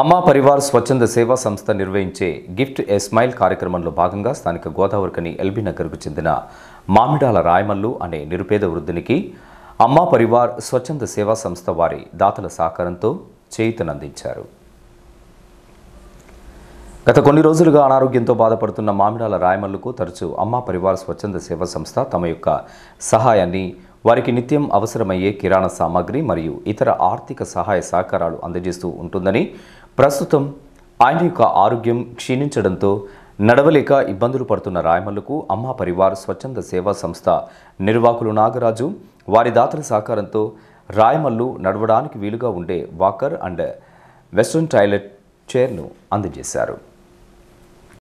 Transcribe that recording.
అమ్మా పరివార్ స్వచ్ఛంద సేవా సంస్థ నిర్వహించే గిఫ్ట్ స్మైల్ కార్యక్రమంలో భాగంగా స్థానిక గోదావరికని ఎల్బీ నగర్కు చెందిన మామిడాల రాయమల్లు అనే నిరుపేద వృద్ధునికి అమ్మా పరివార్ స్వచ్ఛంద సేవా సంస్థ వారి దాతల సహకారంతో చేయితనందించారు గత కొన్ని రోజులుగా అనారోగ్యంతో బాధపడుతున్న మామిడాల రాయమల్లుకు తరచూ అమ్మా పరివార్ స్వచ్ఛంద సేవా సంస్థ తమ యొక్క సహాయాన్ని వారికి నిత్యం అవసరమయ్యే కిరాణా సామాగ్రి మరియు ఇతర ఆర్థిక సహాయ సహకారాలు అందజేస్తూ ఉంటుందని ప్రస్తుతం ఆయన యొక్క ఆరోగ్యం క్షీణించడంతో నడవలేక ఇబ్బందులు పడుతున్న రాయమల్లుకు అమ్మా పరివార్ స్వచ్ఛంద సేవా సంస్థ నిర్వాహకులు నాగరాజు వారి దాతల సహకారంతో రాయమల్లు నడవడానికి వీలుగా ఉండే వాకర్ అండ్ వెస్ట్రన్ టాయిలెట్ చైర్ను అందజేశారు